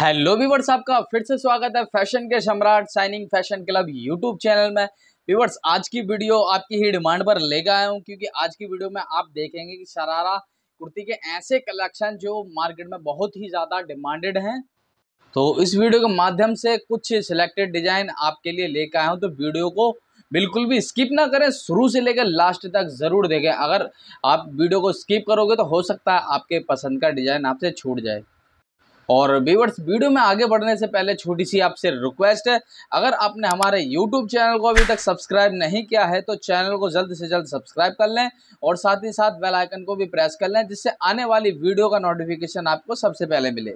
hello viewers आपका फिर से स्वागत है फैशन के सम्राट shining fashion club YouTube channel में व्यूवर्स आज की वीडियो आपकी ही डिमांड पर लेकर आया हूँ क्योंकि आज की वीडियो में आप देखेंगे कि शरारा कुर्ती के ऐसे कलेक्शन जो मार्केट में बहुत ही ज़्यादा डिमांडेड हैं तो इस वीडियो के माध्यम से कुछ सिलेक्टेड डिज़ाइन आपके लिए लेकर आया हूँ तो वीडियो को बिल्कुल भी स्किप ना करें शुरू से लेकर लास्ट तक ज़रूर देखें अगर आप वीडियो को स्किप करोगे तो हो सकता है आपके पसंद का डिज़ाइन आपसे छूट जाए और व्यूवर्स वीडियो में आगे बढ़ने से पहले छोटी सी आपसे रिक्वेस्ट है अगर आपने हमारे यूट्यूब चैनल को अभी तक सब्सक्राइब नहीं किया है तो चैनल को जल्द से जल्द सब्सक्राइब कर लें और साथ ही साथ बेल आइकन को भी प्रेस कर लें जिससे आने वाली वीडियो का नोटिफिकेशन आपको सबसे पहले मिले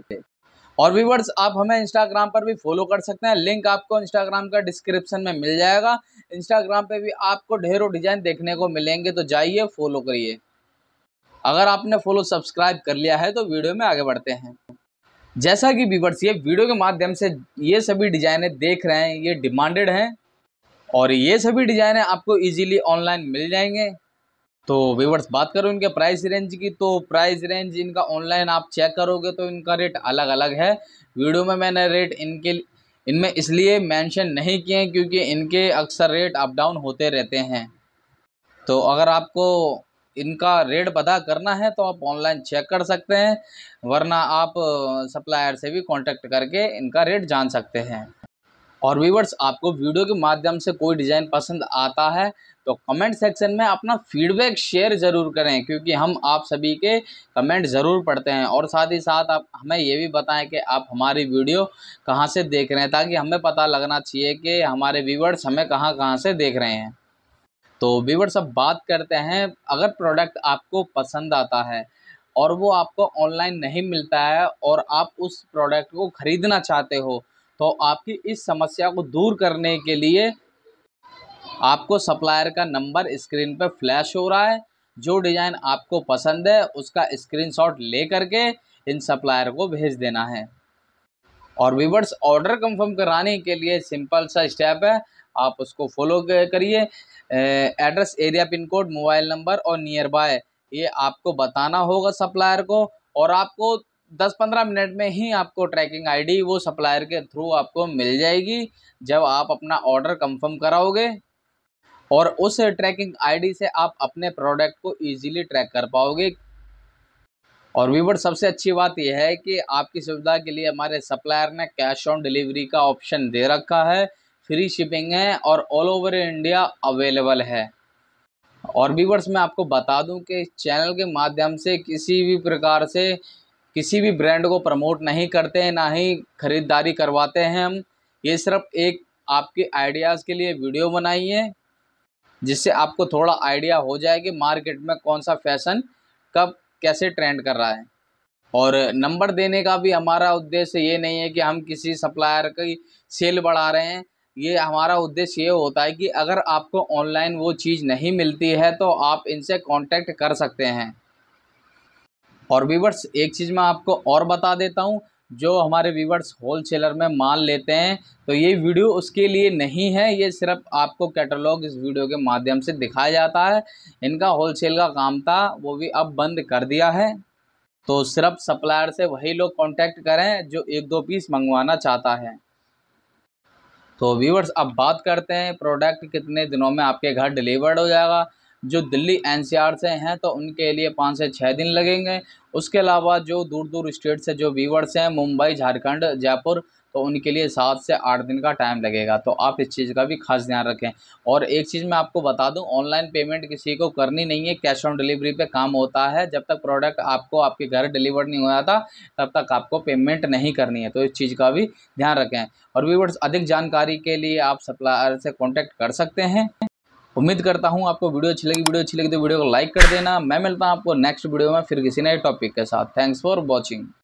और व्यूवर्स आप हमें इंस्टाग्राम पर भी फॉलो कर सकते हैं लिंक आपको इंस्टाग्राम का डिस्क्रिप्शन में मिल जाएगा इंस्टाग्राम पर भी आपको ढेरों डिज़ाइन देखने को मिलेंगे तो जाइए फॉलो करिए अगर आपने फॉलो सब्सक्राइब कर लिया है तो वीडियो में आगे बढ़ते हैं जैसा कि व्यूवर्स ये वीडियो के माध्यम से ये सभी डिज़ाइनें देख रहे हैं ये डिमांडेड हैं और ये सभी डिज़ाइनें आपको इजीली ऑनलाइन मिल जाएंगे तो व्यूवर्स बात करूँ इनके प्राइस रेंज की तो प्राइस रेंज इनका ऑनलाइन आप चेक करोगे तो इनका रेट अलग अलग है वीडियो में मैंने रेट इनके इनमें इसलिए मैंशन नहीं किए क्योंकि इनके अक्सर रेट अप डाउन होते रहते हैं तो अगर आपको इनका रेट पता करना है तो आप ऑनलाइन चेक कर सकते हैं वरना आप सप्लायर से भी कांटेक्ट करके इनका रेट जान सकते हैं और व्यूवर्स आपको वीडियो के माध्यम से कोई डिज़ाइन पसंद आता है तो कमेंट सेक्शन में अपना फीडबैक शेयर ज़रूर करें क्योंकि हम आप सभी के कमेंट ज़रूर पढ़ते हैं और साथ ही साथ आप हमें ये भी बताएं कि आप हमारी वीडियो कहाँ से देख रहे हैं ताकि हमें पता लगना चाहिए कि हमारे व्यूवर्स हमें कहाँ कहाँ से देख रहे हैं तो व्यूवर्स अब बात करते हैं अगर प्रोडक्ट आपको पसंद आता है और वो आपको ऑनलाइन नहीं मिलता है और आप उस प्रोडक्ट को ख़रीदना चाहते हो तो आपकी इस समस्या को दूर करने के लिए आपको सप्लायर का नंबर स्क्रीन पर फ्लैश हो रहा है जो डिज़ाइन आपको पसंद है उसका स्क्रीनशॉट ले करके इन सप्लायर को भेज देना है और वीवर्स ऑर्डर कंफर्म कराने के लिए सिंपल सा स्टेप है आप उसको फॉलो करिए address area pin code mobile number और नियर बाय ये आपको बताना होगा सप्लायर को और आपको 10-15 मिनट में ही आपको ट्रैकिंग आईडी वो सप्लायर के थ्रू आपको मिल जाएगी जब आप अपना ऑर्डर कंफर्म कराओगे और उस ट्रैकिंग आईडी से आप अपने प्रोडक्ट को इजीली ट्रैक कर पाओगे और वीवर सबसे अच्छी बात यह है कि आपकी सुविधा के लिए हमारे सप्लायर ने कैश ऑन डिलीवरी का ऑप्शन दे रखा है फ्री शिपिंग है और ऑल ओवर इंडिया अवेलेबल है और वर्ष मैं आपको बता दूं कि इस चैनल के माध्यम से किसी भी प्रकार से किसी भी ब्रांड को प्रमोट नहीं करते हैं ना ही ख़रीदारी करवाते हैं हम ये सिर्फ एक आपके आइडियाज़ के लिए वीडियो बनाई है जिससे आपको थोड़ा आइडिया हो जाए कि मार्केट में कौन सा फैशन कब कैसे ट्रेंड कर रहा है और नंबर देने का भी हमारा उद्देश्य ये नहीं है कि हम किसी सप्लायर की सेल बढ़ा रहे हैं ये हमारा उद्देश्य ये होता है कि अगर आपको ऑनलाइन वो चीज़ नहीं मिलती है तो आप इनसे कांटेक्ट कर सकते हैं और वीवर्स एक चीज़ मैं आपको और बता देता हूँ जो हमारे वीवर्स होल सेलर में माल लेते हैं तो ये वीडियो उसके लिए नहीं है ये सिर्फ आपको कैटलॉग इस वीडियो के माध्यम से दिखाया जाता है इनका होल सेल का काम था वो भी अब बंद कर दिया है तो सिर्फ सप्लायर से वही लोग कांटेक्ट करें जो एक दो पीस मंगवाना चाहता है तो व्यूवर्स अब बात करते हैं प्रोडक्ट कितने दिनों में आपके घर डिलीवर्ड हो जाएगा जो दिल्ली एनसीआर से हैं तो उनके लिए पाँच से छः दिन लगेंगे उसके अलावा जो दूर दूर स्टेट से जो व्यूवर्स हैं मुंबई झारखंड जयपुर तो उनके लिए सात से आठ दिन का टाइम लगेगा तो आप इस चीज़ का भी खास ध्यान रखें और एक चीज़ मैं आपको बता दूं ऑनलाइन पेमेंट किसी को करनी नहीं है कैश ऑन डिलीवरी पे काम होता है जब तक प्रोडक्ट आपको आपके घर डिलीवर नहीं हो जाता तब तक आपको पेमेंट नहीं करनी है तो इस चीज़ का भी ध्यान रखें और व्यूवर्स अधिक जानकारी के लिए आप सप्लायर से कॉन्टैक्ट कर सकते हैं उम्मीद करता हूँ आपको वीडियो अच्छी लगी वीडियो अच्छी लगी तो वीडियो को लाइक कर देना मैं मिलता हूँ आपको नेक्स्ट वीडियो में फिर किसी नए टॉपिक के साथ थैंक्स फॉर वॉचिंग